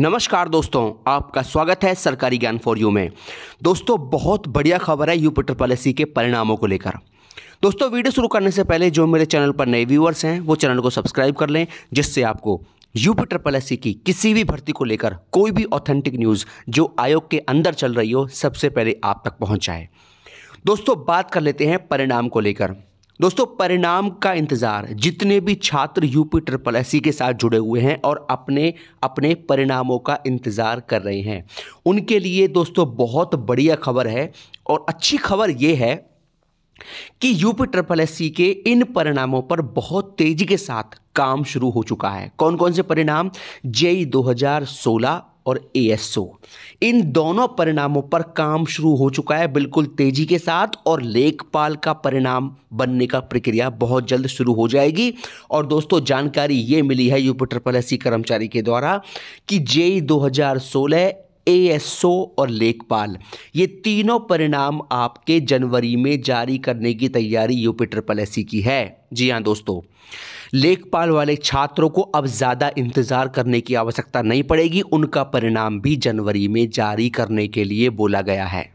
नमस्कार दोस्तों आपका स्वागत है सरकारी ज्ञान फॉर यू में दोस्तों बहुत बढ़िया खबर है यूपिटर पॉलिसी के परिणामों को लेकर दोस्तों वीडियो शुरू करने से पहले जो मेरे चैनल पर नए व्यूअर्स हैं वो चैनल को सब्सक्राइब कर लें जिससे आपको यूपिटर पॉलिसी की किसी भी भर्ती को लेकर कोई भी ऑथेंटिक न्यूज़ जो आयोग के अंदर चल रही हो सबसे पहले आप तक पहुँचाए दोस्तों बात कर लेते हैं परिणाम को लेकर दोस्तों परिणाम का इंतज़ार जितने भी छात्र यूपी ट्रिपल एस के साथ जुड़े हुए हैं और अपने अपने परिणामों का इंतज़ार कर रहे हैं उनके लिए दोस्तों बहुत बढ़िया खबर है और अच्छी खबर ये है कि यूपी ट्रिपल एस के इन परिणामों पर बहुत तेज़ी के साथ काम शुरू हो चुका है कौन कौन से परिणाम जेई 2016 और ए इन दोनों परिणामों पर काम शुरू हो चुका है बिल्कुल तेजी के साथ और लेखपाल का परिणाम बनने का प्रक्रिया बहुत जल्द शुरू हो जाएगी और दोस्तों जानकारी ये मिली है यूपी ट्रिपल एस कर्मचारी के द्वारा कि e जेई 2016 एएसओ और लेखपाल ये तीनों परिणाम आपके जनवरी में जारी करने की तैयारी यूपी ट्रिपल एस की है जी हाँ दोस्तों लेखपाल वाले छात्रों को अब ज़्यादा इंतज़ार करने की आवश्यकता नहीं पड़ेगी उनका परिणाम भी जनवरी में जारी करने के लिए बोला गया है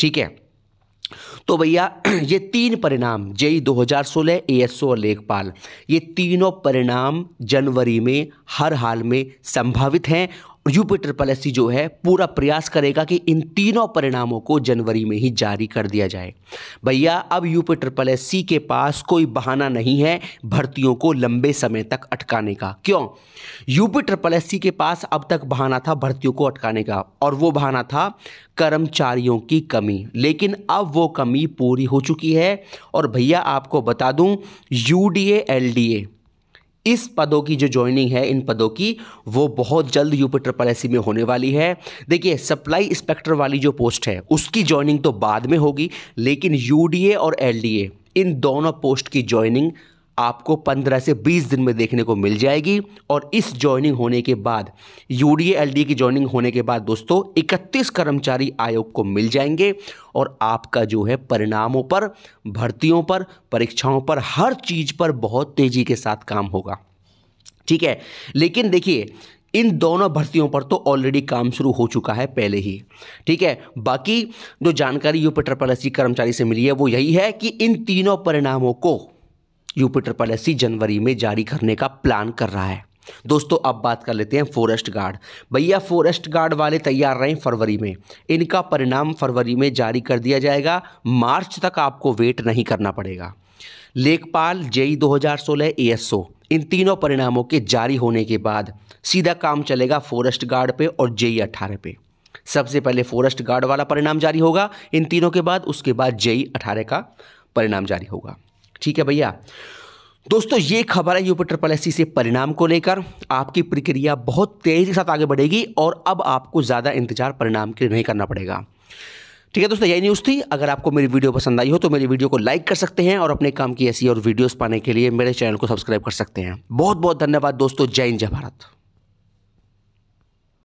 ठीक है तो भैया ये तीन परिणाम जेई 2016 एएसओ और लेखपाल ये तीनों परिणाम जनवरी में हर हाल में संभावित हैं यूपीटर पॉलिसी जो है पूरा प्रयास करेगा कि इन तीनों परिणामों को जनवरी में ही जारी कर दिया जाए भैया अब यूपीटर पॉलिसी के पास कोई बहाना नहीं है भर्तियों को लंबे समय तक अटकाने का क्यों यूपीटर पॉलिसी के पास अब तक बहाना था भर्तियों को अटकाने का और वो बहाना था कर्मचारियों की कमी लेकिन अब वो कमी पूरी हो चुकी है और भैया आपको बता दूं यूडीए एलडीए इस पदों की जो ज्वाइनिंग है इन पदों की वो बहुत जल्द यूपी ट्रिपल एस में होने वाली है देखिए सप्लाई इंस्पेक्टर वाली जो पोस्ट है उसकी ज्वाइनिंग तो बाद में होगी लेकिन यूडीए और एलडीए इन दोनों पोस्ट की ज्वाइनिंग आपको 15 से 20 दिन में देखने को मिल जाएगी और इस ज्वाइनिंग होने के बाद यू डी की ज्वाइनिंग होने के बाद दोस्तों 31 कर्मचारी आयोग को मिल जाएंगे और आपका जो है परिणामों पर भर्तियों पर परीक्षाओं पर हर चीज़ पर बहुत तेज़ी के साथ काम होगा ठीक है लेकिन देखिए इन दोनों भर्तियों पर तो ऑलरेडी काम शुरू हो चुका है पहले ही ठीक है बाकी जो जानकारी यूपी ट्रिपल एस कर्मचारी से मिली है वो यही है कि इन तीनों परिणामों को यूपिटर पॉलिसी जनवरी में जारी करने का प्लान कर रहा है दोस्तों अब बात कर लेते हैं फॉरेस्ट गार्ड भैया फॉरेस्ट गार्ड वाले तैयार रहें फरवरी में इनका परिणाम फरवरी में जारी कर दिया जाएगा मार्च तक आपको वेट नहीं करना पड़ेगा लेखपाल जेई 2016 एएसओ इन तीनों परिणामों के जारी होने के बाद सीधा काम चलेगा फॉरेस्ट गार्ड पे और जेई अट्ठारह पे सबसे पहले फॉरेस्ट गार्ड वाला परिणाम जारी होगा इन तीनों के बाद उसके बाद जेई अठारह का परिणाम जारी होगा ठीक है भैया दोस्तों ये खबर है यूपी ट्रिपल एस से परिणाम को लेकर आपकी प्रक्रिया बहुत तेज़ी के साथ आगे बढ़ेगी और अब आपको ज़्यादा इंतजार परिणाम के नहीं करना पड़ेगा ठीक है दोस्तों यही न्यूज़ थी अगर आपको मेरी वीडियो पसंद आई हो तो मेरी वीडियो को लाइक कर सकते हैं और अपने काम की ऐसी और वीडियोस पाने के लिए मेरे चैनल को सब्सक्राइब कर सकते हैं बहुत बहुत धन्यवाद दोस्तों जय हिंद जय भारत